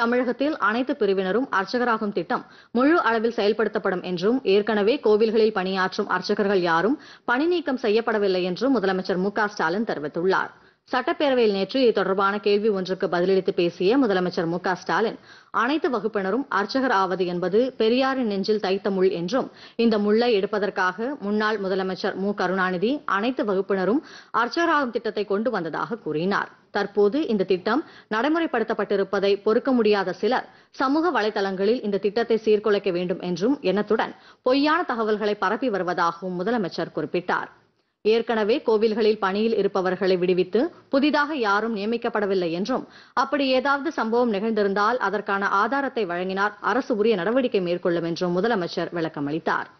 தமிழகத்தில் அனைத்து பிரிவினரும் அர்ச்சகராகும் திட்டம் முழு அளவில் செயல்படுத்தப்படும் என்றும் ஏற்கனவே கோவில்களில் பணியாற்றும் அர்ச்சகர்கள் யாரும் பணி நீக்கம் செய்யப்படவில்லை என்றும் முதலமைச்சர் மு ஸ்டாலின் தெரிவித்துள்ளார் சட்டப்பேரவையில் நேற்று இது தொடர்பான கேள்வி ஒன்றுக்கு பதிலளித்து பேசிய முதலமைச்சர் மு ஸ்டாலின் அனைத்து வகுப்பினரும் அர்ச்சகர் ஆவது என்பது பெரியாரின் நெஞ்சில் தைத்த முள் என்றும் இந்த முள்ளை எடுப்பதற்காக முன்னாள் முதலமைச்சர் மு கருணாநிதி அனைத்து வகுப்பினரும் அர்ச்சகராகும் திட்டத்தை கொண்டு வந்ததாக கூறினார் தற்போது இந்த திட்டம் நடைமுறைப்படுத்தப்பட்டிருப்பதை பொறுக்க முடியாத சிலர் சமூக வலைதளங்களில் இந்த திட்டத்தை சீர்குலைக்க வேண்டும் என்றும் எண்ணத்துடன் பொய்யான தகவல்களை பரப்பி வருவதாகவும் முதலமைச்சர் குறிப்பிட்டார் ஏற்கனவே கோவில்களில் பணியில் இருப்பவர்களை விடுவித்து புதிதாக யாரும் நியமிக்கப்படவில்லை என்றும் அப்படி ஏதாவது சம்பவம் நிகழ்ந்திருந்தால் அதற்கான ஆதாரத்தை வழங்கினால் அரசு உரிய நடவடிக்கை மேற்கொள்ளும் என்றும் முதலமைச்சர் விளக்கமளித்தார்